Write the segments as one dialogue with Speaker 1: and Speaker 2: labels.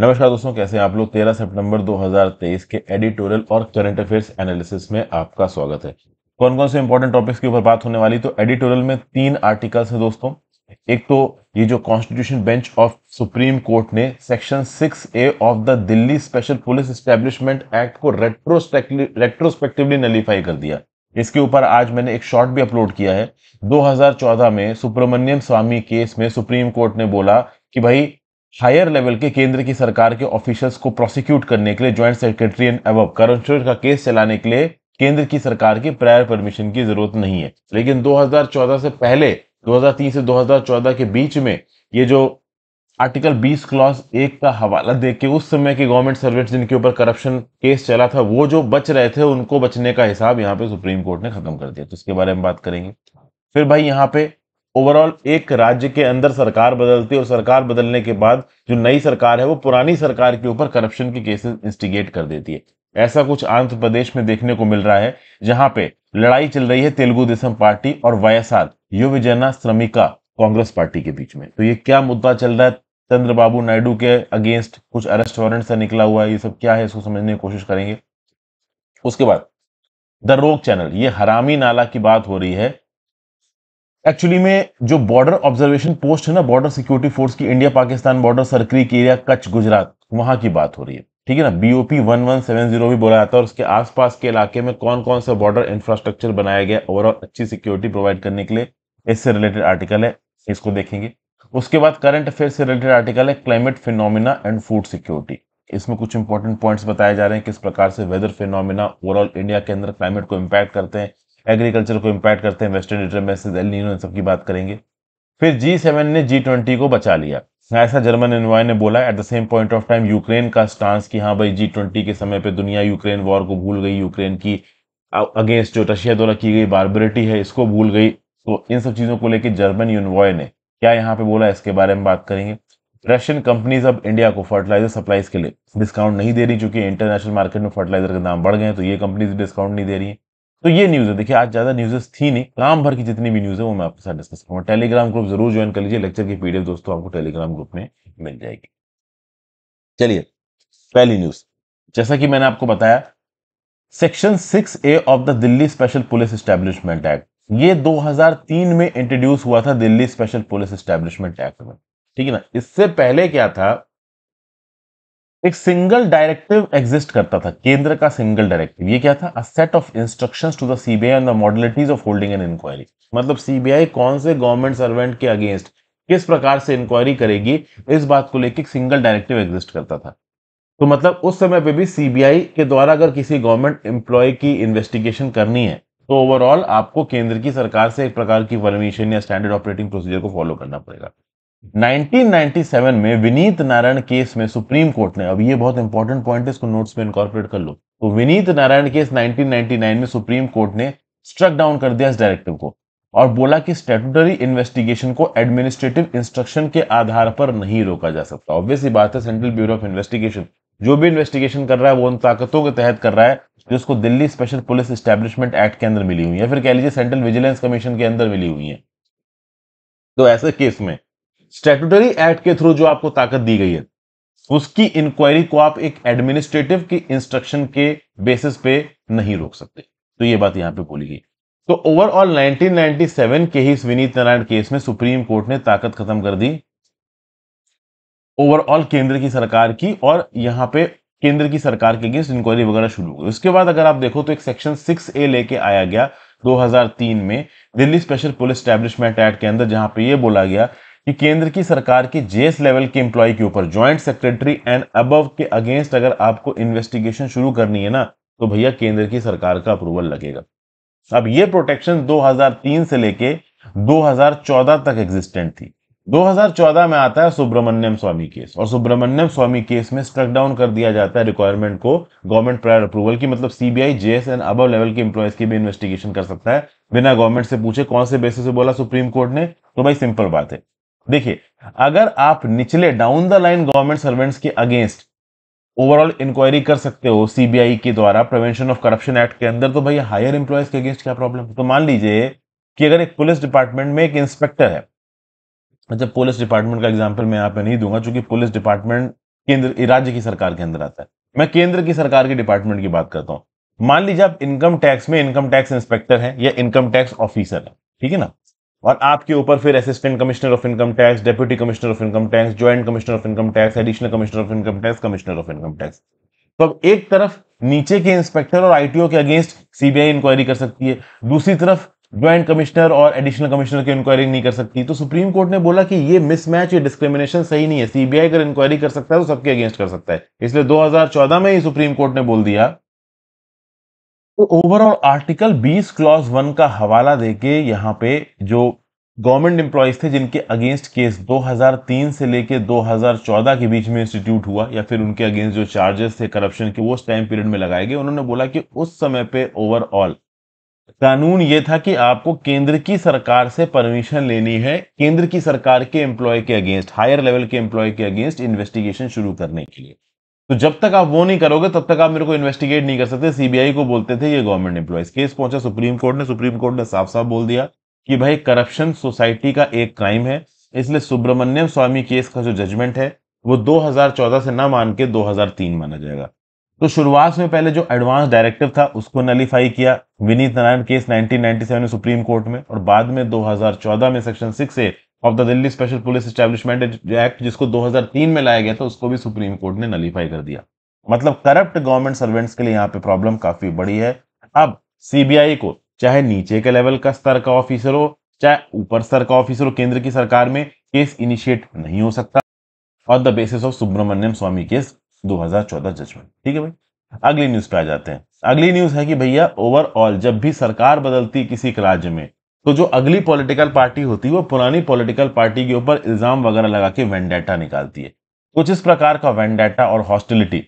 Speaker 1: नमस्कार दोस्तों कैसे हैं आप लोग 13 सितंबर 2023 के एडिटोरियल और करंट अफेयर्स एनालिसिस में आपका स्वागत है कौन कौन से इंपॉर्टेंट टॉपिक्स के ऊपर बात होने वाली तो एडिटोरियल में तीन आर्टिकल्स हैं दोस्तों एक तो ये जो constitution bench of supreme court ने section six A of the Delhi special police establishment act को रेट्रोस्पेक्टिवली नलीफाई कर दिया इसके ऊपर आज मैंने एक शॉर्ट भी अपलोड किया है 2014 में सुब्रमण्यम स्वामी केस में सुप्रीम कोर्ट ने बोला कि भाई हायर लेवल के केंद्र की सरकार के ऑफिशियल्स को प्रोसिक्यूट करने के लिए ज्वाइंट सेक्रेटरियन एवब करमचोर का केस चलाने के लिए केंद्र की सरकार की प्रायर परमिशन की जरूरत नहीं है लेकिन 2014 से पहले 2003 से 2014 के बीच में ये जो आर्टिकल 20 क्लॉज एक का हवाला देख के उस समय के गवर्नमेंट सर्वेंट जिनके ऊपर करप्शन केस चला था वो जो बच रहे थे उनको बचने का हिसाब यहाँ पे सुप्रीम कोर्ट ने खत्म कर दिया तो इसके बारे में बात करेंगे फिर भाई यहाँ पे ओवरऑल एक राज्य के अंदर सरकार बदलती है और सरकार बदलने के बाद जो नई सरकार है वो पुरानी सरकार के ऊपर करप्शन के केसेस इंस्टिगेट कर देती है ऐसा कुछ आंध्र प्रदेश में देखने को मिल रहा है जहां पे लड़ाई चल रही है तेलुगु देशम पार्टी और वायसार युवजना श्रमिका कांग्रेस पार्टी के बीच में तो ये क्या मुद्दा चल रहा है चंद्रबाबू नायडू के अगेंस्ट कुछ अरेस्ट वारंट से निकला हुआ है ये सब क्या है इसको समझने की कोशिश करेंगे उसके बाद द रोक चैनल ये हरामी नाला की बात हो रही है एक्चुअली में जो बॉर्डर ऑब्जर्वेशन पोस्ट है ना बॉर्डर सिक्योरिटी फोर्स की India Pakistan border Sir Creek area Kutch Gujarat वहां की बात हो रही है ठीक है ना BOP one one seven zero भी बोला जाता है और उसके आसपास के इलाके में कौन कौन सा बॉर्डर इंफ्रास्ट्रक्चर बनाया गया ओवरऑल अच्छी सिक्योरिटी प्रोवाइड करने के लिए इससे रिलेटेड आर्टिकल है इसको देखेंगे उसके बाद करंट अफेयर से रिलेटेड आर्टिकल है climate phenomena and food security इसमें कुछ इंपॉर्टेंट पॉइंट्स बताए जा रहे हैं किस प्रकार से वेदर फिनोमिना ओवरऑल इंडिया के अंदर क्लाइमेट को इम्पैक्ट करते हैं एग्रीकल्चर को इम्पैक्ट करते हैं वेस्टर्न डिटर्मेंसेज एलिनो इन सब की बात करेंगे फिर जी सेवन ने जी ट्वेंटी को बचा लिया ऐसा जर्मन एनवाय ने बोला at the same point of time Ukraine का स्टांस कि हाँ भाई जी ट्वेंटी के समय पे दुनिया यूक्रेन वॉर को भूल गई यूक्रेन की अगेंस्ट जो रशिया द्वारा की गई बारबरिटी है इसको भूल गई तो इन सब चीज़ों को लेकर जर्मन यूनवॉय ने क्या यहाँ पे बोला इसके बारे में बात करेंगे रशियन कंपनीज अब इंडिया को फर्टिलाइजर सप्लाईज के लिए डिस्काउंट नहीं दे रही चूंकि इंटरनेशनल मार्केट में फर्टिलाइजर के दाम बढ़ गए तो ये कंपनीज डिस्काउंट नहीं दे रही है तो ये न्यूज़ है देखिए आज ज़्यादा न्यूज़ेस थी नहीं काम भर की जितनी भी न्यूज़ है वो मैं आपके साथ डिस्कस करूंगा टेलीग्राम ग्रुप जरूर ज्वाइन कर लीजिए लेक्चर की पीडीएफ दोस्तों आपको टेलीग्राम ग्रुप में मिल जाएगी चलिए पहली न्यूज़ जैसा कि मैंने आपको बताया section six A of the Delhi special police establishment act ये 2003 में इंट्रोड्यूस हुआ था Delhi special police establishment act में ठीक है ना इससे पहले क्या था एक सिंगल डायरेक्टिव एग्जिस्ट करता था केंद्र का सिंगल डायरेक्टिव ये क्या था a set of instructions to the CBI on the modalities of holding an inquiry मतलब सीबीआई कौन से गवर्नमेंट सर्वेंट के अगेंस्ट किस प्रकार से इंक्वायरी करेगी इस बात को लेकर सिंगल डायरेक्टिव एग्जिस्ट करता था तो मतलब उस समय पर भी सीबीआई के द्वारा अगर किसी गवर्नमेंट एम्प्लॉय की इन्वेस्टिगेशन करनी है तो ओवरऑल आपको केंद्र की सरकार से एक प्रकार की परमिशन या स्टैंडर्ड ऑपरेटिंग प्रोसीजर को फॉलो करना पड़ेगा 1997 में विनीत नारायण केस में सुप्रीम कोर्ट ने अब ये बहुत इंपॉर्टेंट पॉइंट है इसको नोट्स में इनकॉर्पोरेट कर लो तो विनीत नारायण केस 1999 में सुप्रीम कोर्ट ने स्ट्रक डाउन कर दिया इस डायरेक्टिव को और बोला कि स्टेटूटरी इन्वेस्टिगेशन को एडमिनिस्ट्रेटिव इंस्ट्रक्शन के आधार पर नहीं रोका जा सकता ऑब्वियसली बात है सेंट्रल ब्यूरो ऑफ इन्वेस्टिगेशन जो भी इन्वेस्टिगेशन कर रहा है वो उन ताकतों के तहत कर रहा है जो उसको Delhi special police establishment act के अंदर मिली हुई है फिर कह लीजिए सेंट्रल विजिलेंस कमीशन के अंदर मिली हुई है तो ऐसे केस में स्टेटूटरी एक्ट के थ्रू जो आपको ताकत दी गई है उसकी इंक्वायरी को आप एक एडमिनिस्ट्रेटिव की इंस्ट्रक्शन के बेसिस पे नहीं रोक सकते तो ये बात यहां पे बोली गई तो ओवरऑल 1997 के ही विनीत नारायण केस में सुप्रीम कोर्ट ने ताकत खत्म कर दी ओवरऑल केंद्र की सरकार की और यहां पे केंद्र की सरकार के अगेंस्ट इंक्वायरी वगैरह शुरू हुई उसके बाद अगर आप देखो तो एक सेक्शन सिक्स ए लेके आया गया 2003 में Delhi special police establishment act के अंदर जहां पे ये बोला गया कि केंद्र की सरकार की जेस लेवल के एम्प्लॉय के ऊपर ज्वाइंट सेक्रेटरी एंड अबव के अगेंस्ट अगर आपको इन्वेस्टिगेशन शुरू करनी है ना तो भैया केंद्र की सरकार का अप्रूवल लगेगा अब ये प्रोटेक्शन 2003 से लेके 2014 तक एग्जिस्टेंट थी 2014 में आता है सुब्रमण्यम स्वामी केस और सुब्रमण्यम स्वामी केस में स्ट्रक डाउन कर दिया जाता है रिक्वायरमेंट को गवर्नमेंट प्रायर अप्रूवल की मतलब CBI JS and above level के इंप्लॉयज की भी इन्वेस्टिगेशन कर सकता है बिना गवर्नमेंट से पूछे कौन से बेसिस से बोला सुप्रीम कोर्ट ने तो भाई सिंपल बात है देखिए अगर आप निचले down the line government servants के अगेंस्ट ओवरऑल इंक्वायरी कर सकते हो सीबीआई के द्वारा प्रिवेंशन ऑफ करप्शन एक्ट के अंदर तो भाई हायर एम्प्लॉयज के अगेंस्ट क्या प्रॉब्लम तो मान लीजिए कि अगर एक पुलिस डिपार्टमेंट में एक इंस्पेक्टर है अच्छा पुलिस डिपार्टमेंट का एग्जाम्पल मैं यहाँ पे नहीं दूंगा चूंकि पुलिस डिपार्टमेंट केंद्र राज्य की सरकार के अंदर आता है मैं केंद्र की सरकार के डिपार्टमेंट की बात करता हूँ मान लीजिए आप इनकम टैक्स में इनकम टैक्स इंस्पेक्टर हैं या इनकम टैक्स ऑफिसर है ठीक है ना और आपके ऊपर फिर assistant commissioner of income tax deputy commissioner of income tax joint commissioner of income tax additional commissioner of income tax commissioner of income tax तो अब एक तरफ नीचे के इंस्पेक्टर और आईटीओ के अगेंस्ट सीबीआई इंक्वायरी कर सकती है दूसरी तरफ ज्वाइंट कमिश्नर और एडिशनल कमिश्नर की इंक्वायरी नहीं कर सकती तो सुप्रीम कोर्ट ने बोला कि ये मिसमैच ये डिस्क्रिमिनेशन सही नहीं है सीबीआई अगर इंक्वायरी कर सकता है तो सबके अगेंस्ट कर सकता है इसलिए 2014 में ही सुप्रीम कोर्ट ने बोल दिया तो ओवरऑल आर्टिकल 20 क्लॉज वन का हवाला देके यहाँ पे जो गवर्नमेंट एम्प्लॉयज थे जिनके अगेंस्ट केस 2003 से लेके 2014 के बीच में इंस्टीट्यूट हुआ या फिर उनके अगेंस्ट जो चार्जेस थे करप्शन के वो उस टाइम पीरियड में लगाए गए उन्होंने बोला कि उस समय पे ओवरऑल कानून ये था कि आपको केंद्र की सरकार से परमिशन लेनी है केंद्र की सरकार के एम्प्लॉय के अगेंस्ट हायर लेवल के एम्प्लॉय के अगेंस्ट इन्वेस्टिगेशन शुरू करने के लिए तो जब तक आप वो नहीं करोगे तब तक आप मेरे को इन्वेस्टिगेट नहीं कर सकते सीबीआई को बोलते थे ये गवर्नमेंट एम्प्लॉयज केस पहुंचा सुप्रीम कोर्ट ने सुप्रीम कोर्ट ने साफ साफ बोल दिया कि भाई करप्शन सोसाइटी का एक क्राइम है इसलिए सुब्रमण्यम स्वामी केस का जो जजमेंट है वो 2014 से ना मान के 2003 माना जाएगा तो शुरुआत में पहले जो एडवांस डायरेक्टिव था उसको नलीफाई किया विनीत नारायण केस 1997 में सुप्रीम कोर्ट में और बाद में 2014 में सेक्शन सिक्स से of the Delhi special police establishment act जिसको 2003 में लाया गया था उसको भी सुप्रीम कोर्ट ने नलीफाई कर दिया मतलब करप्ट गवर्नमेंट सर्वेंट्स के लिए यहाँ पे प्रॉब्लम काफी बड़ी है अब सीबीआई को चाहे नीचे के लेवल का स्तर का ऑफिसर हो चाहे ऊपर स्तर का ऑफिसर हो केंद्र की सरकार में केस इनिशिएट नहीं हो सकता on the basis of Subramaniam Swamy case दो जजमेंट ठीक है भाई अगली न्यूज पे आ जाते हैं अगली न्यूज है कि भैया ओवरऑल जब भी सरकार बदलती किसी राज्य में तो जो अगली पॉलिटिकल पार्टी होती है वो पुरानी पॉलिटिकल पार्टी के ऊपर इल्जाम वगैरह लगा के वेंडेटा निकालती है कुछ तो इस प्रकार का वेंडेटा और hostility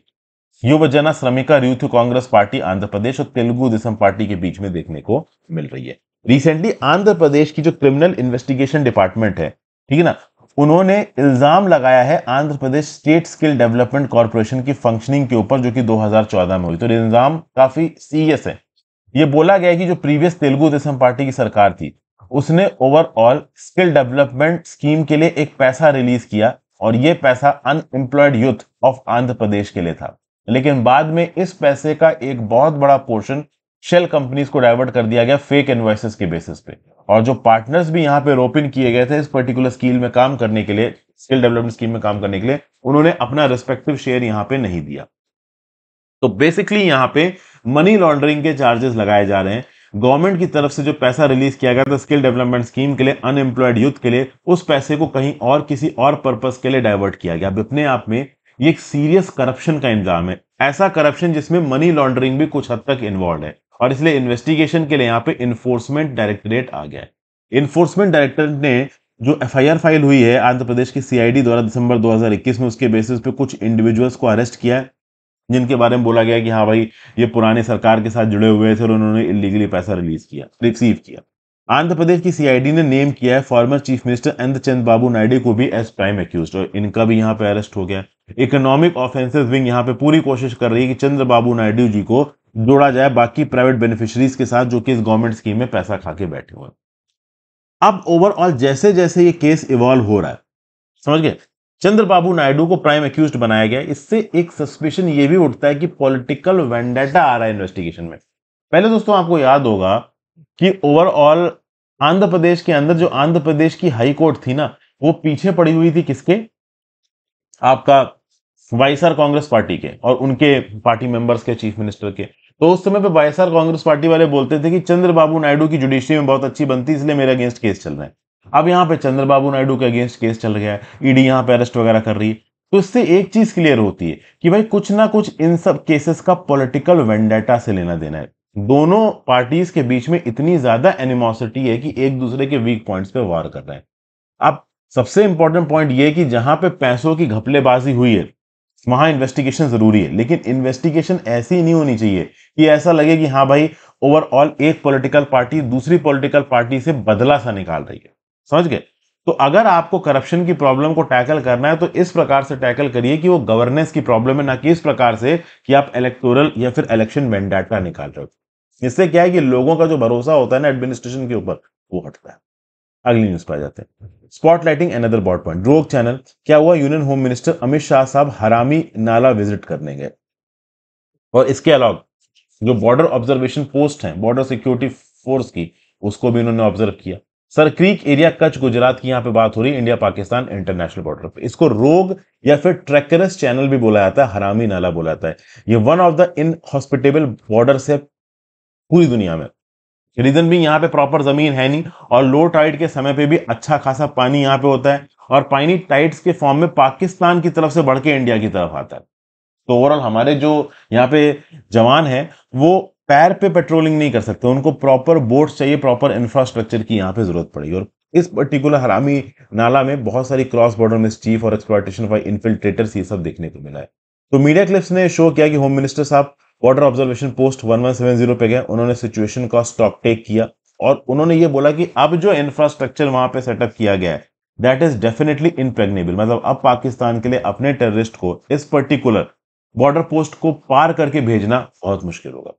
Speaker 1: Yuvajana Sramika youth Congress party Andhra Pradesh और तेलुगु देशम पार्टी के बीच में देखने को मिल रही है रिसेंटली आंध्र प्रदेश की जो क्रिमिनल इन्वेस्टिगेशन डिपार्टमेंट है ठीक है ना उन्होंने इल्जाम लगाया है Andhra Pradesh state skill development corporation की फंक्शनिंग के ऊपर जो कि 2014 में हुई तो इल्जाम काफी सीरियस है ये बोला गया कि जो प्रीवियस तेलुगु देशम पार्टी की सरकार थी उसने ओवरऑल स्किल डेवलपमेंट स्कीम के लिए एक पैसा रिलीज किया और ये पैसा unemployed youth of Andhra Pradesh के लिए था लेकिन बाद में इस पैसे का एक बहुत बड़ा पोर्शन शेल कंपनीज को डाइवर्ट कर दिया गया फेक इन्वाइसिस के बेसिस पे और जो पार्टनर्स भी यहाँ पे रोपिन किए गए थे इस पर्टिकुलर स्कीम में काम करने के लिए स्किल डेवलपमेंट स्कीम में काम करने के लिए उन्होंने अपना रिस्पेक्टिव शेयर यहाँ पे नहीं दिया तो बेसिकली यहां पे मनी लॉन्ड्रिंग के चार्जेस लगाए जा रहे हैं गवर्नमेंट की तरफ से जो पैसा रिलीज किया गया था स्किल डेवलपमेंट स्कीम के लिए अनएम्प्लॉयड यूथ के लिए उस पैसे को कहीं और किसी और पर्पज के लिए डाइवर्ट किया गया अब अपने आप में ये एक सीरियस करप्शन का इंजाम है ऐसा करप्शन जिसमें मनी लॉन्ड्रिंग भी कुछ हद तक इन्वॉल्व है और इसलिए इन्वेस्टिगेशन के लिए यहाँ पे इन्फोर्समेंट डायरेक्टरेट आ गया है इन्फोर्समेंट डायरेक्टरेट ने जो एफआईआर फाइल हुई है आंध्र प्रदेश की सीआईडी द्वारा दिसंबर 2021 में उसके बेसिस पे कुछ इंडिविजुअल्स को अरेस्ट किया है जिनके बारे में बोला गया कि हाँ भाई ये पुराने सरकार के साथ जुड़े हुए थे और उन्होंने इलीगली पैसा रिलीज किया रिसीव किया आंध्र प्रदेश की सीआईडी ने नेम किया है former chief minister N Chandrababu Naidu को भी एज प्राइम एक्यूज और इनका भी यहाँ पे अरेस्ट हो गया इकोनॉमिक ऑफेंसेस विंग यहाँ पे पूरी कोशिश कर रही है कि चंद्र बाबू नायडू जी को जोड़ा जाए बाकी प्राइवेट बेनिफिशरीज के साथ जो कि इस गवर्नमेंट स्कीम में पैसा खा के बैठे हुए अब ओवरऑल जैसे जैसे ये केस इवॉल्व हो रहा है समझ गए चंद्रबाबू नायडू को प्राइम एक्यूज बनाया गया इससे एक सस्पेशन ये भी उठता है कि पॉलिटिकल वेंडेटा आ रहा है इन्वेस्टिगेशन में पहले दोस्तों आपको याद होगा कि ओवरऑल आंध्र प्रदेश के अंदर जो आंध्र प्रदेश की हाई कोर्ट थी ना वो पीछे पड़ी हुई थी किसके आपका वाईएसआर कांग्रेस पार्टी के और उनके पार्टी मेंबर्स के चीफ मिनिस्टर के तो उस समय पर वाईएसआर कांग्रेस पार्टी वाले बोलते थे कि चंद्रबाबू नायडू की जुडिशरी में बहुत अच्छी बनती इसलिए मेरे अगेंस्ट केस चल रहे हैं अब यहाँ पे चंद्रबाबू नायडू के अगेंस्ट केस चल गया है ईडी e यहाँ पे अरेस्ट वगैरह कर रही है तो इससे एक चीज क्लियर होती है कि भाई कुछ ना कुछ इन सब केसेस का पॉलिटिकल वेंडेटा से लेना देना है दोनों पार्टीज के बीच में इतनी ज्यादा एनिमोसिटी है कि एक दूसरे के वीक पॉइंट्स पे वार कर रहे हैं अब सबसे इंपॉर्टेंट पॉइंट ये कि जहां पे पैसों की घपलेबाजी हुई है वहां इन्वेस्टिगेशन जरूरी है लेकिन इन्वेस्टिगेशन ऐसी नहीं होनी चाहिए कि ऐसा लगे कि हाँ भाई ओवरऑल एक पॉलिटिकल पार्टी दूसरी पॉलिटिकल पार्टी से बदला सा निकाल रही है समझ गए तो अगर आपको करप्शन की प्रॉब्लम को टैकल करना है तो इस प्रकार से टैकल करिए कि वो गवर्नेंस की प्रॉब्लम है ना कि इस प्रकार से कि आप इलेक्टोरल या फिर इलेक्शन मैंडेटा निकाल रहे हो इससे क्या है कि लोगों का जो भरोसा होता है ना एडमिनिस्ट्रेशन के ऊपर वो हटता है अगली न्यूज पर आ जाते हैं स्पॉटलाइटिंग अनदर बॉड पॉइंट रोक चैनल क्या हुआ union home minister Amit Shah साहब हरामी नाला विजिट करने गए और इसके अलावा जो बॉर्डर ऑब्जर्वेशन पोस्ट है बॉर्डर सिक्योरिटी फोर्स की उसको भी उन्होंने ऑब्जर्व किया क्रीक एरिया कच्छ गुजरात की यहाँ पे बात हो रही है इंडिया पाकिस्तान इंटरनेशनल बॉर्डर पे इसको रोग या फिर ट्रैकरस चैनल भी बोला जाता है हरामी नाला बोला जाता है ये one of the inhospitable border है पूरी दुनिया में रीजन भी यहाँ पे प्रॉपर जमीन है नहीं और लो टाइड के समय पे भी अच्छा खासा पानी यहाँ पे होता है और पानी टाइड्स के फॉर्म में पाकिस्तान की तरफ से बढ़ के इंडिया की तरफ आता है तो ओवरऑल हमारे जो यहाँ पे जवान है वो पैर पे पेट्रोलिंग नहीं कर सकते उनको प्रॉपर बोट्स चाहिए प्रॉपर इंफ्रास्ट्रक्चर की यहाँ पे जरूरत पड़ेगी और इस पर्टिकुलर हरामी नाला में बहुत सारी क्रॉस बॉर्डर मिसचीफ और एक्सप्लॉयटेशन बाई इन्फिल्ट्रेटर्स ये सब देखने को मिला है तो मीडिया क्लिप्स ने शो किया कि होम मिनिस्टर साहब वाटर ऑब्जर्वेशन पोस्ट 1170 पे गए उन्होंने सिचुएशन का स्टॉक टेक किया और उन्होंने ये बोला कि अब जो इंफ्रास्ट्रक्चर वहां पे सेटअप किया गया है दैट इज डेफिनेटली इनप्रेग्नेबल मतलब अब पाकिस्तान के लिए अपने टेररिस्ट को इस पर्टिकुलर बॉर्डर पोस्ट को पार करके भेजना बहुत मुश्किल होगा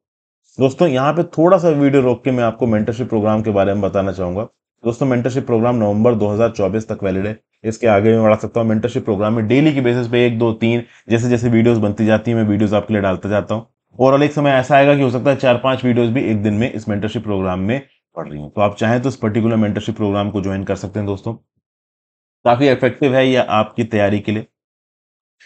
Speaker 1: दोस्तों यहाँ पे थोड़ा सा वीडियो रोक के मैं आपको मेंटरशिप प्रोग्राम के बारे में बताना चाहूंगा दोस्तों मेंटरशिप प्रोग्राम नवंबर 2024 तक वैलिड है इसके आगे मैं बढ़ा सकता हूँ मेंटरशिप प्रोग्राम में डेली के बेसिस पे एक दो तीन जैसे जैसे वीडियोस बनती जाती है मैं वीडियोस आपके लिए डालता जाता हूँ और एक समय ऐसा आएगा कि हो सकता है चार पांच वीडियोज भी एक दिन में इस मेंटरशिप प्रोग्राम में पढ़ रही हूँ तो आप चाहें तो इस पर्टिकुलर मेंटरशिप प्रोग्राम को ज्वाइन कर सकते हैं दोस्तों काफ़ी इफेक्टिव है यह आपकी तैयारी के लिए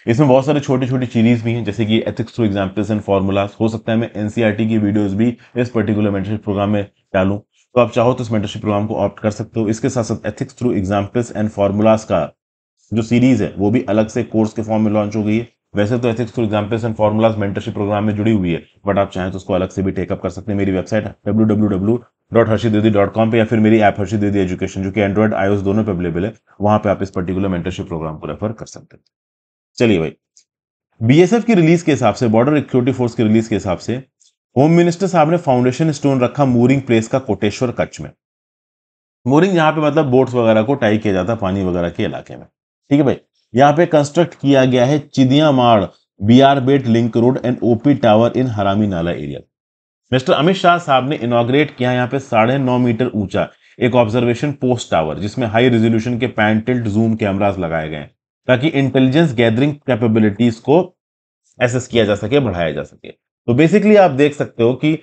Speaker 1: इसमें बहुत सारे छोटी छोटी सीरीज भी हैं जैसे कि ethics to examples and formulas हो सकता है मैं एनसीआर e की वीडियोस भी इस पर्टिकुलर मेंटरशिप प्रोग्राम में डालूं तो आप चाहो तो इस मेंटरशिप प्रोग्राम को ऑप्ट कर सकते हो इसके साथ साथ ethics through examples and formulas का जो सीरीज है वो भी अलग से कोर्स के फॉर्म में लॉन्च हो गई है वैसे तो ethics through examples and formulas mentorship programme में जुड़ी हुई है बट आप चाहें तो उसको अलग से भी टेकअप कर सकते हैं मेरी website W W W dot Harshi Didi dot com पर या फिर मेरी ऐप हर्षी दीदी एजुकेशन जो कि एंड्रॉइड आईओएस दोनों पे अवेलेबल है वहाँ पे आप इस पर्टिकुलर मेंटरशिप प्रोग्राम को रेफर कर सकते हैं चलिए भाई बीएसएफ की रिलीज के हिसाब से बॉर्डर सिक्योरिटी फोर्स की रिलीज के हिसाब से होम मिनिस्टर साहब ने फाउंडेशन स्टोन रखा मोरिंग प्लेस का कोटेश्वर कच्छ में मोरिंग यहाँ पे मतलब बोट्स वगैरह को टाई किया जाता है पानी वगैरह के इलाके में ठीक है भाई यहाँ पे कंस्ट्रक्ट किया गया है Chidiyamod B R Bet link road and OP tower in Harami Nala area mister Amit Shah साहब ने इनोग्रेट किया यहाँ पे साढ़े नौ मीटर ऊंचा एक ऑब्जर्वेशन पोस्ट टावर जिसमें हाई रेजोल्यूशन के पैंटेल्ट जूम कैमराज लगाए गए हैं ताकि इंटेलिजेंस गैदरिंग कैपेबिलिटीज को एसेस किया जा सके बढ़ाया जा सके तो बेसिकली आप देख सकते हो कि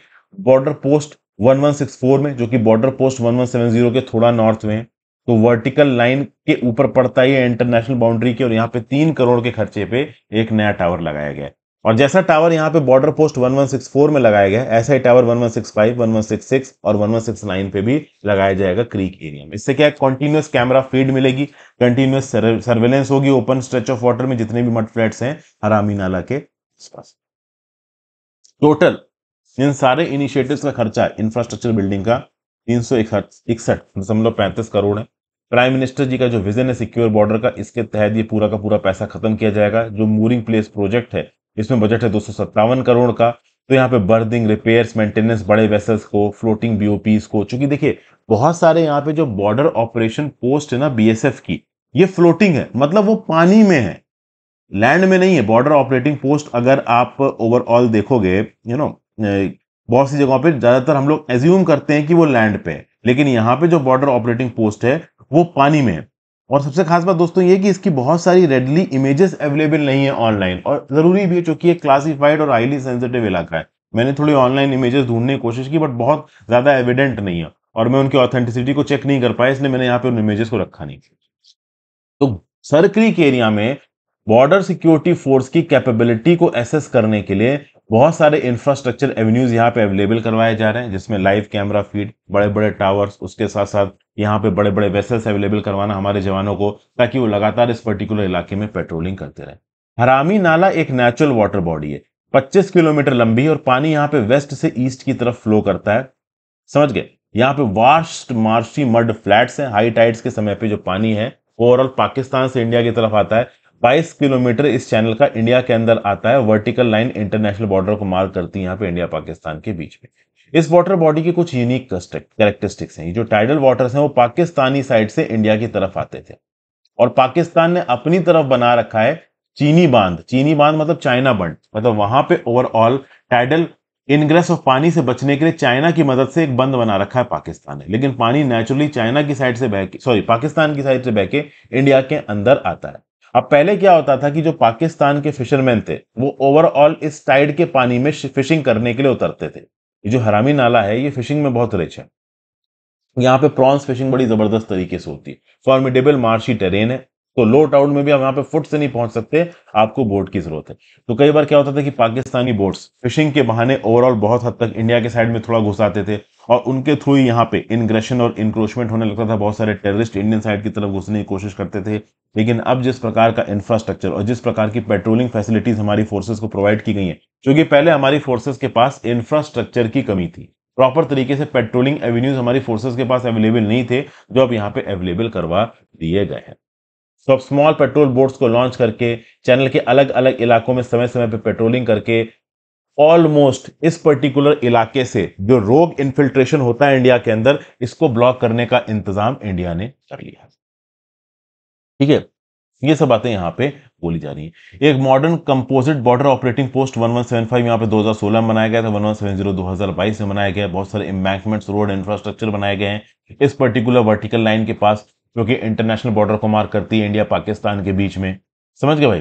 Speaker 1: बॉर्डर पोस्ट 1164 में जो कि बॉर्डर पोस्ट 1170 के थोड़ा नॉर्थ में तो वर्टिकल लाइन के ऊपर पड़ता ही है इंटरनेशनल बाउंड्री के और यहाँ पे तीन करोड़ के खर्चे पे एक नया टावर लगाया गया है और जैसा टावर यहाँ पे बॉर्डर पोस्ट 1164 में लगाया गया है ऐसा ही टावर 1165, 1166 और 1169 पे भी लगाया जाएगा क्रीक एरिया में इससे क्या कंटिन्यूस कैमरा फीड मिलेगी कंटिन्यूस सर्वेलेंस होगी ओपन स्ट्रेच ऑफ वाटर में जितने भी मट फ्लैट्स हैं हरामी नाला के आसपास टोटल इन सारे इनिशिएटिव का खर्चा इंफ्रास्ट्रक्चर बिल्डिंग का तीन सौ इकसठ पैंतीस करोड़ है प्राइम मिनिस्टर जी का जो विजन है सिक्योर बॉर्डर का इसके तहत ये पूरा का पूरा पैसा खत्म किया जाएगा जो मूरिंग प्लेस प्रोजेक्ट है इसमें बजट है दो करोड़ का तो यहाँ पे बर्दिंग रिपेयर्स मेंटेनेंस बड़े वेसल्स को फ्लोटिंग बीओपीज को चूंकि देखिए बहुत सारे यहाँ पे जो बॉर्डर ऑपरेशन पोस्ट है ना बीएसएफ की ये फ्लोटिंग है मतलब वो पानी में है लैंड में नहीं है बॉर्डर ऑपरेटिंग पोस्ट अगर आप ओवरऑल देखोगे यू नो बहुत सी जगहों पर ज़्यादातर हम लोग एज्यूम करते हैं कि वो लैंड पे है लेकिन यहाँ पे जो बॉर्डर ऑपरेटिंग पोस्ट है वो पानी में है और सबसे खास बात दोस्तों ये कि इसकी बहुत सारी रेडली इमेजेस अवेलेबल नहीं है ऑनलाइन और ज़रूरी भी है चूंकि ये क्लासिफाइड और हाईली सेंसिटिव इलाका है मैंने थोड़ी ऑनलाइन इमेजेस ढूंढने की कोशिश की बट बहुत ज़्यादा एविडेंट नहीं है और मैं उनकी ऑथेंटिसिटी को चेक नहीं कर पाया इसलिए मैंने यहाँ पे उन इमेजेस को रखा नहीं तो सर क्रीक एरिया में बॉर्डर सिक्योरिटी फोर्स की कैपेबिलिटी को एसेस करने के लिए बहुत सारे इंफ्रास्ट्रक्चर एवेन्यूज यहाँ पे अवेलेबल करवाए जा रहे हैं जिसमें लाइव कैमरा फीड बड़े बड़े टावर्स उसके साथ साथ यहाँ पे बड़े बड़े वेसल्स अवेलेबल करवाना हमारे जवानों को ताकि वो लगातार इस पर्टिकुलर इलाके में पेट्रोलिंग करते रहे हरामी नाला एक नेचुरल वाटर बॉडी है पच्चीस किलोमीटर लंबी और पानी यहाँ पे वेस्ट से ईस्ट की तरफ फ्लो करता है समझ गए यहाँ पे वास्ट मार्शी मड फ्लैट्स हैं हाई टाइड्स के समय पे जो पानी है ओवरऑल पाकिस्तान से इंडिया की तरफ आता है बाईस किलोमीटर इस चैनल का इंडिया के अंदर आता है वर्टिकल लाइन इंटरनेशनल बॉर्डर को मार्क करती है यहाँ पे इंडिया पाकिस्तान के बीच में इस वाटर बॉडी के कुछ यूनिक कैरेक्टरिस्टिक्स हैं जो टाइडल वाटर्स हैं वो पाकिस्तानी साइड से इंडिया की तरफ आते थे और पाकिस्तान ने अपनी तरफ बना रखा है चीनी बांध चीनी बांध मतलब चाइना बंड मतलब वहां पे ओवरऑल टाइडल इनग्रेस ऑफ पानी से बचने के लिए चाइना की मदद से एक बंद बना रखा है पाकिस्तान ने लेकिन पानी नेचुरली चाइना की साइड से बह के सॉरी पाकिस्तान की साइड से बह के इंडिया के अंदर आता है अब पहले क्या होता था कि जो पाकिस्तान के फिशरमैन थे वो ओवरऑल इस टाइड के पानी में फिशिंग करने के लिए उतरते थे ये जो हरामी नाला है ये फिशिंग में बहुत रिच है यहाँ पे प्रॉन्स फिशिंग बड़ी जबरदस्त तरीके से होती है फॉर्मिडेबल मार्शी टेरेन है तो लोट आउट में भी आप यहाँ पे फुट से नहीं पहुंच सकते आपको बोट की जरूरत है तो कई बार क्या होता था कि पाकिस्तानी बोट्स फिशिंग के बहाने ओवरऑल बहुत हद तक इंडिया के साइड में थोड़ा घुसाते थे और उनके थ्रू ही यहाँ पे इनग्रेशन और इंक्रोचमेंट होने लगता था बहुत सारे टेररिस्ट इंडियन साइड की तरफ घुसने की कोशिश करते थे लेकिन अब जिस प्रकार का इंफ्रास्ट्रक्चर और जिस प्रकार की पेट्रोलिंग फैसिलिटीज हमारी फोर्सेज को प्रोवाइड की गई है क्योंकि पहले हमारी फोर्सेज के पास इंफ्रास्ट्रक्चर की कमी थी प्रॉपर तरीके से पेट्रोलिंग एवेन्यूज हमारी फोर्सेज के पास अवेलेबल नहीं थे जो अब यहाँ पे अवेलेबल करवा दिए गए हैं सो अब स्मॉल पेट्रोल बोट्स को लॉन्च करके चैनल के अलग अलग इलाकों में समय समय पर पेट्रोलिंग करके ऑलमोस्ट इस पर्टिकुलर इलाके से जो रोग इन्फिल्ट्रेशन होता है इंडिया के अंदर इसको ब्लॉक करने का इंतजाम इंडिया ने कर लिया ठीक है ये सब बातें यहाँ पे बोली जा रही है एक modern composite border operating post 1175 यहाँ पे सोलह में बनाया गया था 1170 बाईस में बनाया गया बहुत सारे इम्बैंकमेंट्स रोड इंफ्रास्ट्रक्चर बनाए गए हैं इस पर्टिकुलर वर्टिकल लाइन के पास जो कि इंटरनेशनल बॉर्डर को मार्क करती है इंडिया पाकिस्तान के बीच में समझ गए भाई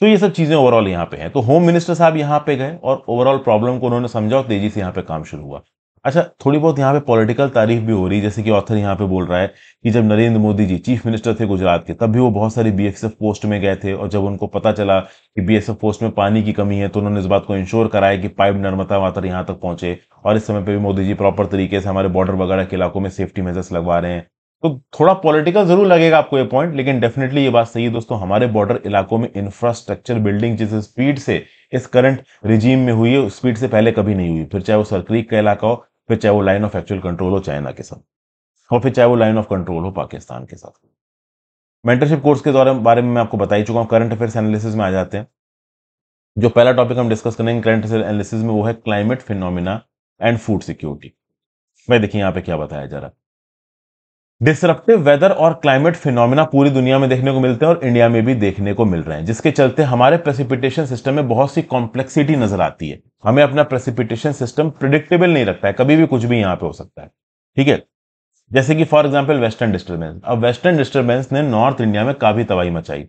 Speaker 1: तो ये सब चीज़ें ओवरऑल यहाँ पे हैं तो होम मिनिस्टर साहब यहाँ पे गए और ओवरऑल प्रॉब्लम को उन्होंने समझा और तेजी से यहाँ पे काम शुरू हुआ अच्छा थोड़ी बहुत यहाँ पे पॉलिटिकल तारीफ भी हो रही है जैसे कि ऑथर यहाँ पे बोल रहा है कि जब नरेंद्र मोदी जी चीफ मिनिस्टर थे गुजरात के तब भी वो बहुत सारी बीएसएफ पोस्ट में गए थे और जब उनको पता चला कि बीएसएफ पोस्ट में पानी की कमी है तो उन्होंने इस बात को इंश्योर कराया कि पाइप नर्मदा वातर यहाँ तक पहुंचे और इस समय पर भी मोदी जी प्रॉपर तरीके से हमारे बॉर्डर वगैरह के इलाकों में सेफ्टी मेजर्स लगवा रहे हैं तो थोड़ा पॉलिटिकल जरूर लगेगा आपको ये पॉइंट लेकिन डेफिनेटली ये बात सही है दोस्तों हमारे बॉर्डर इलाकों में इंफ्रास्ट्रक्चर बिल्डिंग जिस स्पीड से इस करंट रिजीम में हुई है उस स्पीड से पहले कभी नहीं हुई फिर चाहे वो सरक्रीक का इलाका हो फिर चाहे वो लाइन ऑफ एक्चुअल कंट्रोल हो चाइना के साथ और फिर चाहे वो लाइन ऑफ कंट्रोल हो पाकिस्तान के साथ मेंटरशिप कोर्स के दौरान बारे में मैं आपको बता ही चुका हूँ करंट अफेयर्स एनालिसिस में आ जाते हैं जो पहला टॉपिक हम डिस्कस करेंगे करंट अफेयर एनालिसिस में वो है climate phenomena and food security भाई देखिए यहाँ पे क्या बताया जा रहा है डिसरप्टिव वेदर और क्लाइमेट फिनोमिना पूरी दुनिया में देखने को मिलते हैं और इंडिया में भी देखने को मिल रहे हैं जिसके चलते हमारे प्रेसिपिटेशन सिस्टम में बहुत सी कॉम्प्लेक्सिटी नजर आती है हमें अपना प्रेसिपिटेशन सिस्टम प्रिडिक्टेबल नहीं रखता है कभी भी कुछ भी यहाँ पे हो सकता है ठीक है जैसे कि फॉर एग्जाम्पल वेस्टर्न डिस्टर्बेंस अब वेस्टर्न डिस्टर्बेंस ने नॉर्थ इंडिया में काफी तबाही मचाई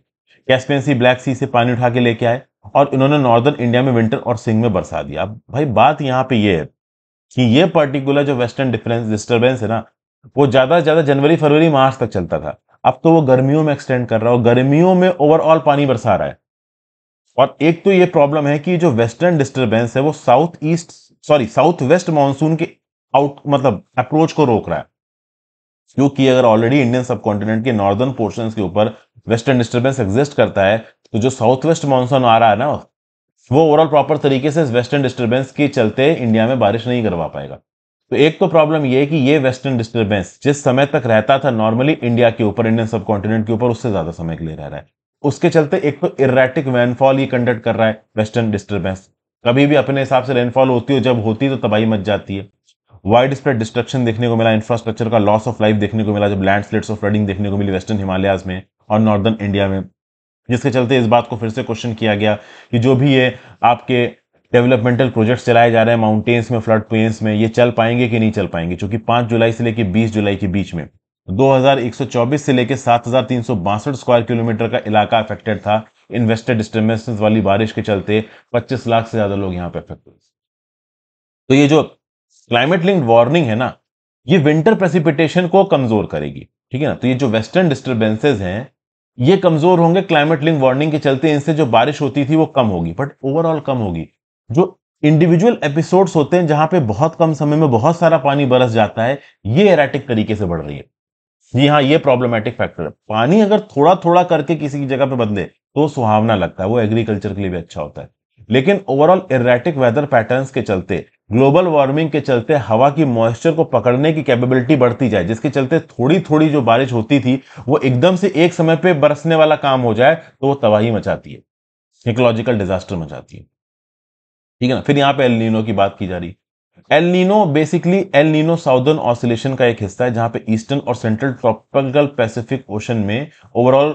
Speaker 1: कैसपेंसी ब्लैक सी से पानी उठा के लेके आए और इन्होंने नॉर्दर्न इंडिया में विंटर और सिंह में बरसा दिया अब भाई बात यहाँ पे ये है कि ये पर्टिकुलर जो वेस्टर्न डिफरेंस डिस्टर्बेंस है ना वो ज़्यादा से ज़्यादा जनवरी फरवरी मार्च तक चलता था अब तो वो गर्मियों में एक्सटेंड कर रहा है और गर्मियों में ओवरऑल पानी बरसा रहा है और एक तो ये प्रॉब्लम है कि जो वेस्टर्न डिस्टर्बेंस है वो south east sorry south west monsoon के आउट मतलब अप्रोच को रोक रहा है क्योंकि अगर ऑलरेडी इंडियन सब कॉन्टिनेंट के नॉर्दर्न पोर्शन के ऊपर वेस्टर्न डिस्टर्बेंस एग्जिस्ट करता है तो जो साउथ वेस्ट मानसून आ रहा है ना वो ओवरऑल प्रॉपर तरीके से वेस्टर्न डिस्टर्बेंस के चलते इंडिया में बारिश नहीं करवा पाएगा तो एक तो प्रॉब्लम ये है कि ये वेस्टर्न डिस्टर्बेंस जिस समय तक रहता था नॉर्मली इंडिया के ऊपर इंडियन सब कॉन्टिनेंट के ऊपर उससे ज्यादा समय के लिए रह रहा है उसके चलते एक तो इरेटिक रेनफॉल ये कंडक्ट कर रहा है वेस्टर्न डिस्टर्बेंस कभी भी अपने हिसाब से रेनफॉल होती हो जब होती तो तबाही मच जाती है वाइड स्प्रेड डिस्ट्रक्शन देखने को मिला इंफ्रास्ट्रक्चर का लॉस ऑफ लाइफ देखने को मिला जब लैंड स्लेट्स ऑफ फ्लडिंग देखने को मिली वेस्टर्न हिमालयाज में और नॉर्दर्न इंडिया में जिसके चलते इस बात को फिर से क्वेश्चन किया गया कि जो भी ये आपके डेवलपमेंटल प्रोजेक्ट्स चलाए जा रहे हैं माउंटेन्स में फ्लड प्लेन्स में ये चल पाएंगे कि नहीं चल पाएंगे क्योंकि 5 जुलाई से लेकर बीस जुलाई के बीच में 2124 से लेकर सात स्क्वायर किलोमीटर का इलाका अफेक्टेड था इन्वेस्टेड डिस्टर्बेंस वाली बारिश के चलते 25 लाख से ज्यादा लोग यहाँ पे अफेक्ट हुए तो ये जो क्लाइमेट लिंक वार्निंग है ना ये विंटर प्रेसिपिटेशन को कमजोर करेगी ठीक है ना तो ये जो वेस्टर्न डिस्टर्बेंसेज हैं ये कमजोर होंगे क्लाइमेट लिंक वार्निंग के चलते इनसे जो बारिश होती थी वो कम होगी बट ओवरऑल कम होगी जो इंडिविजुअल एपिसोड्स होते हैं जहां पे बहुत कम समय में बहुत सारा पानी बरस जाता है ये एरेटिक तरीके से बढ़ रही है जी हाँ ये प्रॉब्लमेटिक फैक्टर है पानी अगर थोड़ा थोड़ा करके किसी की जगह पे बदले तो सुहावना लगता है वो एग्रीकल्चर के लिए भी अच्छा होता है लेकिन ओवरऑल एरेटिक वेदर पैटर्न्स के चलते ग्लोबल वार्मिंग के चलते हवा की मॉइस्चर को पकड़ने की कैपेबिलिटी बढ़ती जाए जिसके चलते थोड़ी थोड़ी जो बारिश होती थी वो एकदम से एक समय पे बरसने वाला काम हो जाए तो वो तबाही मचाती है इकोलॉजिकल डिजास्टर मचाती है ठीक है ना फिर यहाँ पे एलनिनो की बात की जा रही El Nino basically El Nino southern oscillation का एक हिस्सा है जहां पे ईस्टर्न और सेंट्रल ट्रॉपिकल पैसिफिक ओशन में ओवरऑल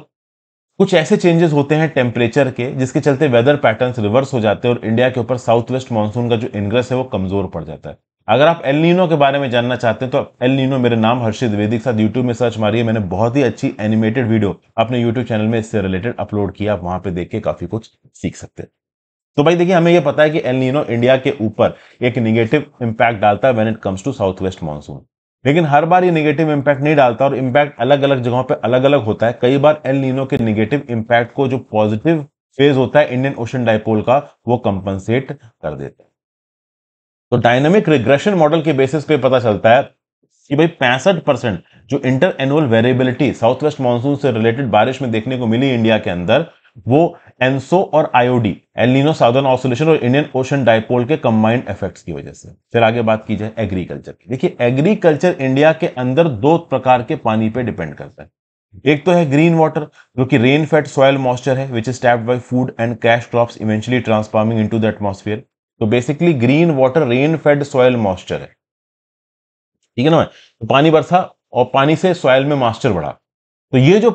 Speaker 1: कुछ ऐसे चेंजेस होते हैं टेम्परेचर के जिसके चलते वेदर पैटर्न्स रिवर्स हो जाते हैं और इंडिया के ऊपर साउथ वेस्ट मानसून का जो इनग्रेस है वो कमजोर पड़ जाता है अगर आप नीनो के बारे में जानना चाहते हैं तो एल नीनो मेरे नाम हर्षित द्विवेदी के साथ यूट्यूब में सर्च मारिए मैंने बहुत ही अच्छी एनिमेटेड वीडियो अपने यूट्यूब चैनल में इससे रिलेटेड अपलोड किया आप वहां पे देख के काफी कुछ सीख सकते हैं तो भाई देखिए हमें ये पता है कि एल नीनो इंडिया के ऊपर एक निगेटिव इंपैक्ट डालता है when it comes to south west monsoon लेकिन हर बार ये निगेटिव इंपैक्ट नहीं डालता और इंपैक्ट अलग अलग जगहों पे अलग अलग होता है कई बार एल नीनो के निगेटिव इंपैक्ट को जो पॉजिटिव फेज होता है इंडियन ओशन डायपोल का वो कंपनसेट कर देते हैं तो डायनेमिक रिग्रेशन मॉडल के बेसिस पे पता चलता है कि भाई पैंसठ परसेंट जो inter annual variability south west monsoon से रिलेटेड बारिश में देखने को मिली इंडिया के अंदर वो एनसो और आईओडी एलिनो साउदर्न ऑसोलेशन और इंडियन ओशन डायपोल के कंबाइंड इफेक्ट्स की वजह से फिर आगे बात की जाए एग्रीकल्चर की देखिए एग्रीकल्चर इंडिया के अंदर दो प्रकार के पानी पे डिपेंड करता है एक तो है ग्रीन वाटर जो कि रेन फेट सॉयल मॉइस्चर है which is tapped by food and cash crop eventually transforming in the atmosphere तो basically green water rain fed soil moisture है ठीक है ना तो पानी बरसा और पानी से सॉयल में मॉइस्चर बढ़ा तो ये जो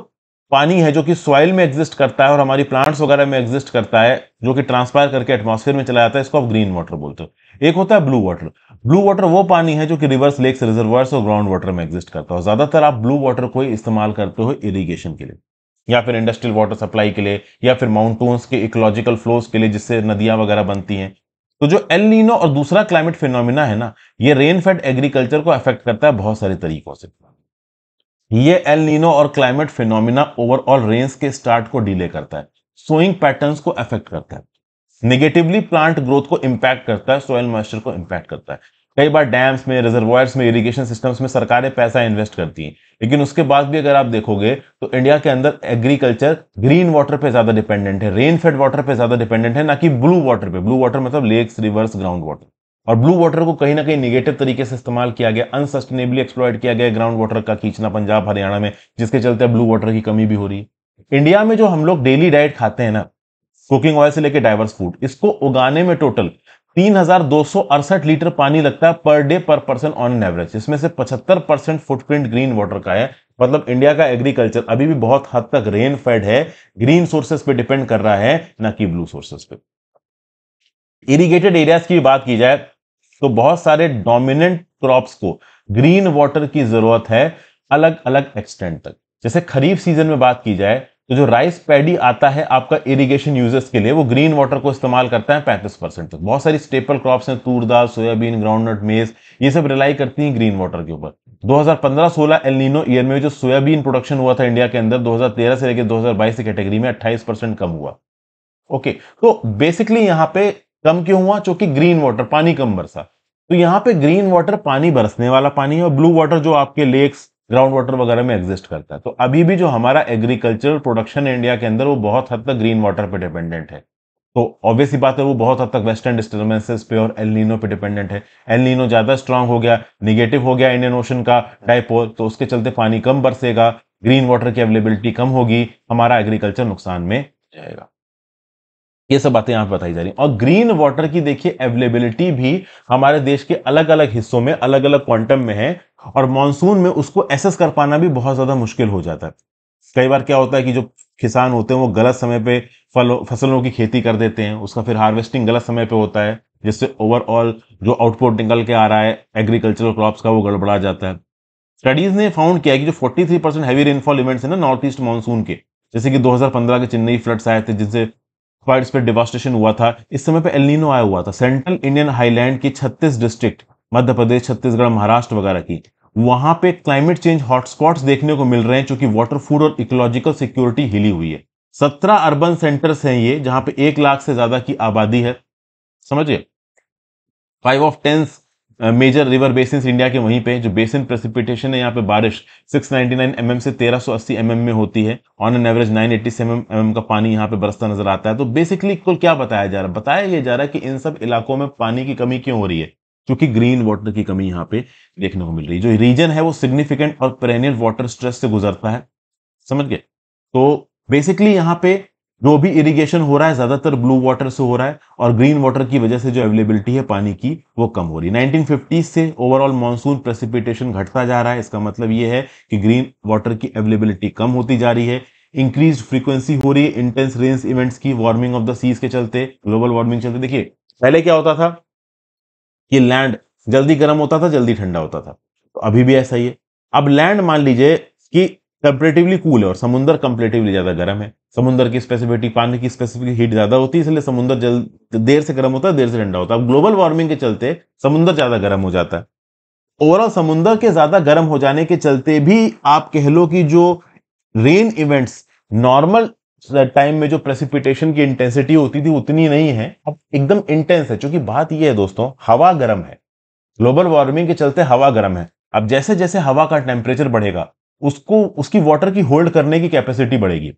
Speaker 1: पानी है जो कि सॉइल में एग्जिस्ट करता है और हमारी प्लांट्स वगैरह में एग्जिस्ट करता है जो कि ट्रांसपायर करके एटमॉस्फेयर में चला जाता है इसको आप ग्रीन वाटर बोलते हो एक होता है ब्लू वाटर ब्लू वाटर वो पानी है जो कि रिवर्स लेक्स रिजर्वर्स और ग्राउंड वाटर में एग्जिस्ट करता है ज्यादातर आप ब्लू वाटर को ही इस्तेमाल करते हो इरीगेशन के लिए या फिर इंडस्ट्रियल वाटर सप्लाई के लिए या फिर माउंटेन्स के इकोलॉजिकल फ्लोज के लिए जिससे नदियां वगैरह बनती हैं तो जो एल नीनो और दूसरा क्लाइमेट फिनोमिना है ना ये रेनफेड एग्रीकल्चर को अफेक्ट करता है बहुत सारे तरीकों से ये एल नीनो और क्लाइमेट फिनोमिना ओवरऑल रेन्स के स्टार्ट को डिले करता है सोइंग पैटर्न्स को अफेक्ट करता है निगेटिवली प्लांट ग्रोथ को इम्पैक्ट करता है सोयल मॉइस्चर को इम्पैक्ट करता है कई बार डैम्स में रिजर्वायर्स में इरिगेशन सिस्टम्स में सरकारें पैसा इन्वेस्ट करती हैं लेकिन उसके बाद भी अगर आप देखोगे तो इंडिया के अंदर एग्रीकल्चर ग्रीन वाटर पे ज़्यादा डिपेंडेंट है रेन फेड वाटर पे ज़्यादा डिपेंडेंट है ना कि ब्लू वाटर पे ब्लू वाटर मतलब लेक्स रिवर्स ग्राउंड वाटर और ब्लू वाटर को कहीं ना कहीं निगेटिव तरीके से इस्तेमाल किया गया अनसस्टेनेबली एक्सप्लॉयट किया गया ग्राउंड वाटर का खींचना पंजाब हरियाणा में जिसके चलते ब्लू वाटर की कमी भी हो रही है इंडिया में जो हम लोग डेली डाइट खाते हैं ना कुकिंग ऑयल से लेकर डाइवर्स फूड इसको उगाने में टोटल तीन लीटर पानी लगता है पर डे पर पर्सन ऑन एवरेज इसमें से 75 परसेंट फुटप्रिंट ग्रीन वाटर का है मतलब इंडिया का एग्रीकल्चर अभी भी बहुत हद तक रेन फेड है ग्रीन सोर्सेस पे डिपेंड कर रहा है ना कि ब्लू सोर्सेस पे इरिगेटेड एरियाज की बात की जाए तो बहुत सारे डोमिनेंट क्रॉप्स को ग्रीन वाटर की जरूरत है अलग अलग एक्सटेंट तक जैसे खरीफ सीजन में बात की जाए तो जो राइस पैडी आता है आपका इरिगेशन यूजर्स के लिए वो ग्रीन वाटर को इस्तेमाल करता है पैंतीस परसेंट तक बहुत सारी स्टेपल क्रॉप्स हैं तूर दाल सोयाबीन ग्राउंडनट मेज ये सब रिलाई करती हैं ग्रीन वाटर के ऊपर 2015-16 एलिनो ईयर में जो सोयाबीन प्रोडक्शन हुआ था इंडिया के अंदर 2013 से लेकर 2022 हजार कैटेगरी में 28 परसेंट कम हुआ ओके okay, तो बेसिकली यहाँ पे कम क्यों हुआ चूंकि ग्रीन वाटर पानी कम बरसा तो यहाँ पे ग्रीन वाटर पानी बरसने वाला पानी है और ब्लू वाटर जो आपके लेक्स ग्राउंड वाटर वगैरह में एग्जिस्ट करता है तो अभी भी जो हमारा एग्रीकल्चर प्रोडक्शन इंडिया के अंदर वो बहुत हद तक ग्रीन वाटर पे डिपेंडेंट है तो ऑब्वियसली बात है वो बहुत हद तक वेस्टर्न डिस्टर्बेंसेस पे और एलिनो पे डिपेंडेंट है एलिनो ज्यादा स्ट्रांग हो गया निगेटिव हो गया इंडियन ओशन का डाइपोल तो उसके चलते पानी कम बरसेगा ग्रीन वाटर की अवेलेबिलिटी कम होगी हमारा एग्रीकल्चर नुकसान में जाएगा ये सब बातें यहां पर बताई जा रही और ग्रीन वाटर की देखिए अवेलेबिलिटी भी हमारे देश के अलग अलग हिस्सों में अलग अलग क्वांटम में है और मानसून में उसको एसेस कर पाना भी बहुत ज़्यादा मुश्किल हो जाता है कई बार क्या होता है कि जो किसान होते हैं वो गलत समय पे फलों फसलों की खेती कर देते हैं उसका फिर हार्वेस्टिंग गलत समय पे होता है जिससे ओवरऑल जो आउटपुट निकल के आ रहा है एग्रीकल्चरल क्रॉप्स का वो गड़बड़ा जाता है स्टडीज ने फाउंड किया कि जो 43 परसेंट हैवी रेनफॉल इवेंट्स है ना नॉर्थ ईस्ट मानसून के जैसे कि 2015 के चेन्नई फ्लड्स आए थे जिनसे इस पर डिवास्टेशन हुआ था इस समय पे एलिनो आया हुआ था सेंट्रल इंडियन हाईलैंड की 36 डिस्ट्रिक्ट मध्य प्रदेश छत्तीसगढ़ महाराष्ट्र वगैरह की वहां पे क्लाइमेट चेंज हॉटस्पॉट्स देखने को मिल रहे हैं चूंकि वाटर फूड और इकोलॉजिकल सिक्योरिटी हिली हुई है सत्रह अर्बन सेंटर्स हैं ये जहां पे एक लाख से ज्यादा की आबादी है समझिए five of tens major river basin India के वहीं पे जो बेसिन प्रेसिपिटेशन है यहाँ पे बारिश 699 एमएम mm से 1380 एमएम mm में होती है on an average 980 mm mm का पानी यहाँ पे बरसता नजर आता है तो बेसिकली कुल क्या बताया जा रहा है बताया ये जा रहा है कि इन सब इलाकों में पानी की कमी क्यों हो रही है क्योंकि ग्रीन वाटर की कमी यहाँ पे देखने को मिल रही है जो रीजन है वो सिग्निफिकेंट और पेरेनियल वाटर स्ट्रेस से गुजरता है समझ गए तो बेसिकली यहाँ पे जो भी इरिगेशन हो रहा है ज्यादातर ब्लू वाटर से हो रहा है और ग्रीन वाटर की वजह से जो अवेलेबिलिटी है पानी की वो कम हो रही है 1950 से ओवरऑल मानसून प्रेसिपिटेशन घटता जा रहा है इसका मतलब ये है कि ग्रीन वाटर की अवेलेबिलिटी कम होती जा रही है इंक्रीज फ्रीक्वेंसी हो रही है इंटेंस रेंस इवेंट्स की वार्मिंग ऑफ द सीज के चलते ग्लोबल वार्मिंग चलते देखिए पहले क्या होता था कि लैंड जल्दी गर्म होता था जल्दी ठंडा होता था तो अभी भी ऐसा ही है अब लैंड मान लीजिए कि टेम्परेटिवली कूल है और समुद्र कंपरेटिवली ज़्यादा गर्म है समुद्र की स्पेसिफिटी पानी की स्पेसिफिक हीट ज़्यादा होती है इसलिए समुद्र जल देर से गर्म होता है देर से ठंडा होता है अब ग्लोबल वार्मिंग के चलते समुद्र ज़्यादा गर्म हो जाता है ओवरऑल समुद्र के ज़्यादा गर्म हो जाने के चलते भी आप कह लो कि जो रेन इवेंट्स नॉर्मल टाइम में जो प्रेसिपिटेशन की इंटेंसिटी होती थी उतनी नहीं है अब एकदम इंटेंस है क्योंकि बात यह है दोस्तों हवा गर्म है ग्लोबल वार्मिंग के चलते हवा गर्म है अब जैसे जैसे हवा का टेम्परेचर बढ़ेगा उसको उसकी वाटर की होल्ड करने की कैपेसिटी बढ़ेगी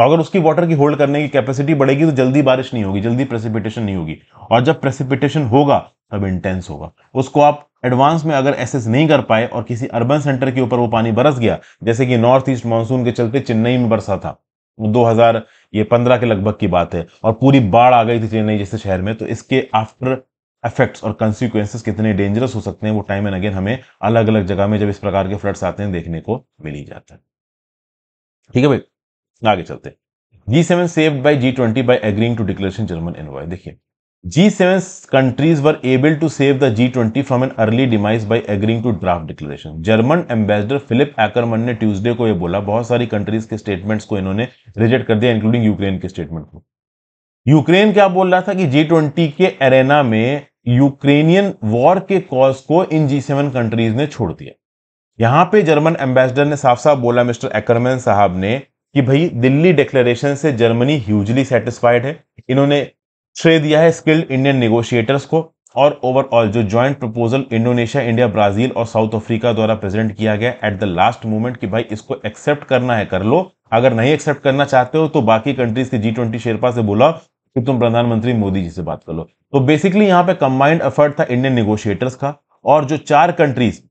Speaker 1: अगर उसकी वाटर की होल्ड करने की कैपेसिटी बढ़ेगी तो जल्दी बारिश नहीं होगी जल्दी प्रेसिपिटेशन नहीं होगी और जब प्रेसिपिटेशन होगा तब इंटेंस होगा उसको आप एडवांस में अगर एसेस नहीं कर पाए और किसी अर्बन सेंटर के ऊपर वो पानी बरस गया जैसे कि नॉर्थ ईस्ट मानसून के चलते चेन्नई में बरसा था हज़ार ये पंद्रह के लगभग की बात है और पूरी बाढ़ आ गई थी चेन्नई जैसे शहर में तो इसके आफ्टर इफेक्ट्स और कंसिक्वेंसेस कितने डेंजरस हो सकते हैं वो टाइम एंड अगेन हमें अलग अलग जगह में जब इस प्रकार के फ्लड्स आते हैं देखने को मिल ही जाता है ठीक है भाई आगे चलते G seven saved by G twenty by agreeing to declaration German envoy देखिए G seven countries were able to save the G twenty from an early demise by agreeing to draft declaration German ambassador Philipp Ackermann ने Tuesday को यह बोला बहुत सारी countries के statements को इन्होंने रिजेक्ट कर दिया इंक्लूडिंग यूक्रेन के स्टेटमेंट को यूक्रेन क्या बोल रहा था कि जी ट्वेंटी के एरेना में यूक्रेनियन वॉर के कॉज को इन जी सेवन कंट्रीज ने छोड़ दिया यहां पे जर्मन एम्बेसडर ने साफ साफ बोला मिस्टर एकरमैन साहब ने कि भाई दिल्ली डिक्लेरेशन से जर्मनी ह्यूजली सेटिस्फाइड है इन्होंने श्रेय दिया है स्किल्ड इंडियन निगोशिएटर्स को और ओवरऑल जो joint proposal Indonesia India Brazil और साउथ अफ्रीका द्वारा प्रेजेंट किया गया एट द लास्ट मोमेंट कि भाई इसको एक्सेप्ट करना है कर लो अगर नहीं एक्सेप्ट करना चाहते हो तो बाकी कंट्रीज के जी ट्वेंटी शेरपा से बोला कि तुम प्रधानमंत्री मोदी जी से बात कर लो तो बेसिकली यहाँ पे कंबाइंड एफर्ट था इंडियन निगोशिएटर्स का और जो चार कंट्रीज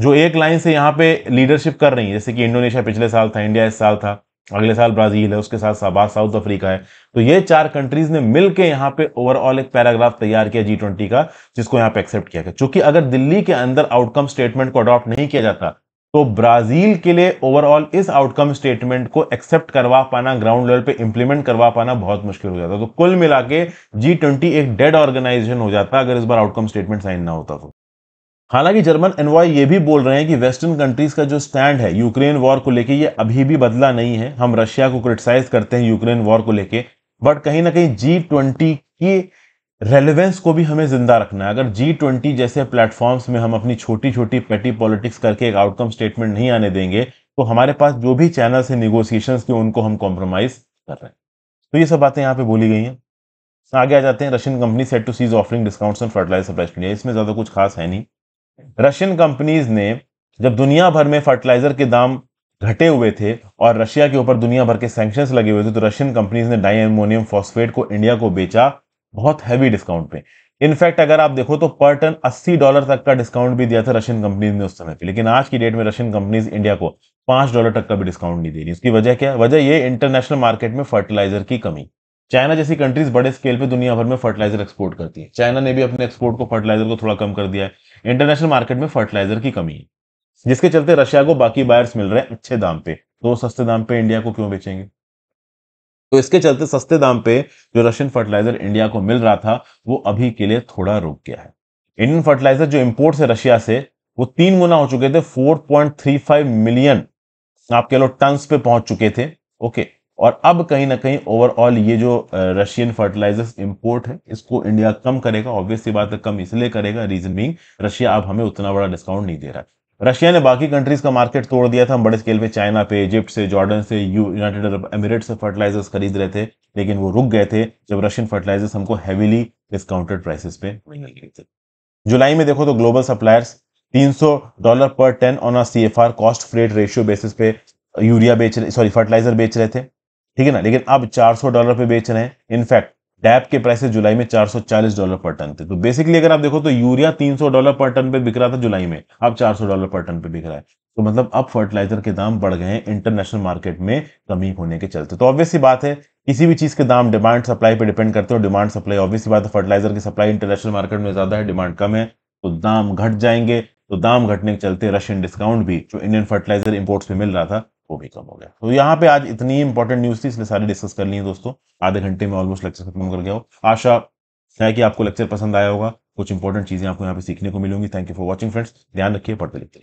Speaker 1: जो एक लाइन से यहाँ पे लीडरशिप कर रही है जैसे कि इंडोनेशिया पिछले साल था इंडिया इस साल था अगले साल ब्राजील है उसके साथ साबा साउथ अफ्रीका है तो ये चार कंट्रीज ने मिलकर यहाँ पे ओवरऑल एक पैराग्राफ तैयार किया जी ट्वेंटी का जिसको यहाँ पे एक्सेप्ट किया गया क्योंकि अगर दिल्ली के अंदर आउटकम स्टेटमेंट को अडॉप्ट नहीं किया जाता तो ब्राजील के लिए ओवरऑल इस आउटकम स्टेटमेंट को एक्सेप्ट करवा पाना ग्राउंड लेवल पे इंप्लीमेंट करवा पाना बहुत मुश्किल हो जाता तो कुल मिला के जी ट्वेंटी एक डेड ऑर्गेनाइजेशन हो जाता अगर इस बार आउटकम स्टेटमेंट साइन ना होता तो हालांकि जर्मन एनवॉय ये भी बोल रहे हैं कि वेस्टर्न कंट्रीज का जो स्टैंड है यूक्रेन वॉर को लेकर ये अभी भी बदला नहीं है हम रशिया को क्रिटिसाइज करते हैं यूक्रेन वॉर को लेकर बट कहीं ना कहीं जी ट्वेंटी की रेलेवेंस को भी हमें जिंदा रखना है अगर जी ट्वेंटी जैसे प्लेटफॉर्म्स में हम अपनी छोटी छोटी पेटी पॉलिटिक्स करके एक आउटकम स्टेटमेंट नहीं आने देंगे तो हमारे पास जो भी चैनल से निगोसिएशन के उनको हम कॉम्प्रोमाइज कर रहे हैं तो ये सब बातें यहाँ पे बोली गई हैं आगे आ जाते हैं Russian company set to cease offering discounts on fertilizer supply India इसमें ज़्यादा कुछ खास है नहीं रशियन कंपनीज ने जब दुनिया भर में फर्टिलाइजर के दाम घटे हुए थे और रशिया के ऊपर दुनिया भर के सैंक्शंस लगे हुए थे तो रशियन कंपनीज ने डाई एमोनियम फॉस्फेट को इंडिया को बेचा बहुत हैवी डिस्काउंट पे इनफैक्ट अगर आप देखो तो पर टन 80 डॉलर तक का डिस्काउंट भी दिया था रशियन कंपनीज ने उस समय पे लेकिन आज की डेट में रशियन कंपनीज इंडिया को पांच डॉलर तक का भी डिस्काउंट नहीं दे रही उसकी वजह क्या वजह ये इंटरनेशनल मार्केट में फर्टिलाइजर की कमी चाइना जैसी कंट्रीज बड़े स्केल पे दुनिया भर में फर्टिलाइजर एक्सपोर्ट करती है चाइना ने भी अपने एक्सपोर्ट को फर्टिलाइजर को थोड़ा कम कर दिया है इंटरनेशनल मार्केट में फर्टिलाइजर की कमी है जिसके चलते रशिया को बाकी बायर्स मिल रहे हैं अच्छे दाम पे तो सस्ते दाम पे इंडिया को क्यों बेचेंगे तो इसके चलते सस्ते दाम पे जो रशियन फर्टिलाइजर इंडिया को मिल रहा था वो अभी के लिए थोड़ा रुक गया है इंडियन फर्टिलाइजर जो इम्पोर्ट है रशिया से वो तीन गुना हो चुके थे फोर मिलियन आप कह लो टन्स पे पहुंच चुके थे ओके और अब कहीं ना कहीं ओवरऑल ये जो रशियन फर्टिलाइजर्स इंपोर्ट है इसको इंडिया कम करेगा ऑब्वियसली बात है कम इसलिए करेगा रीजन बिंग रशिया अब हमें उतना बड़ा डिस्काउंट नहीं दे रहा है रशिया ने बाकी कंट्रीज़ का मार्केट तोड़ दिया था हम बड़े स्केल पे चाइना पे इजिप्ट से जॉर्डन से यूनाइटेड अरब एमिरेट से फर्टिलाइजर्स खरीद रहे थे लेकिन वो रुक गए थे जब रशियन फर्टिलाइजर्स हमको हैविली डिस्काउंटेड प्राइसेस पे थे जुलाई में देखो तो ग्लोबल सप्लायर्स 300 डॉलर पर ton on C C cost freight ratio basis पे यूरिया बेच रहे सॉरी फर्टिलाइजर बेच रहे थे ठीक है ना लेकिन अब चार डॉलर पे बेच रहे हैं इनफैक्ट डैप के प्राइसेस जुलाई में 440 डॉलर पर टन थे तो बेसिकली अगर आप देखो तो यूरिया 300 डॉलर पर टन पे बिक रहा था जुलाई में अब 400 डॉलर पर टन पे बिक रहा है तो मतलब अब फर्टिलाइजर के दाम बढ़ गए हैं इंटरनेशनल मार्केट में कमी होने के चलते तो ऑब्वियसली बात है किसी भी चीज़ के दाम डिमांड सप्लाई पर डिपेंड करते हो डिमांड सप्लाई ऑब्वियसली बात है फर्टिलाइजर की सप्लाई इंटरनेशनल मार्केट में ज़्यादा है डिमांड कम है तो दाम घट जाएंगे तो दाम घटने के चलते रशियन डिस्काउंट भी जो इंडियन फर्टिलाइजर इम्पोर्ट्स में मिल रहा था वो भी कम हो गया तो यहाँ पे आज इतनी इंपॉर्टेंट न्यूज थी इसलिए सारी डिस्कस कर ली है दोस्तों आधे घंटे में ऑलमोस्ट लेक्चर खत्म कर गया हो आशा है कि आपको लेक्चर पसंद आया होगा कुछ इंपॉर्टेंट चीजें आपको यहाँ पे सीखने को मिलेंगी thank you for watching friends ध्यान रखिए पढ़ते लिखते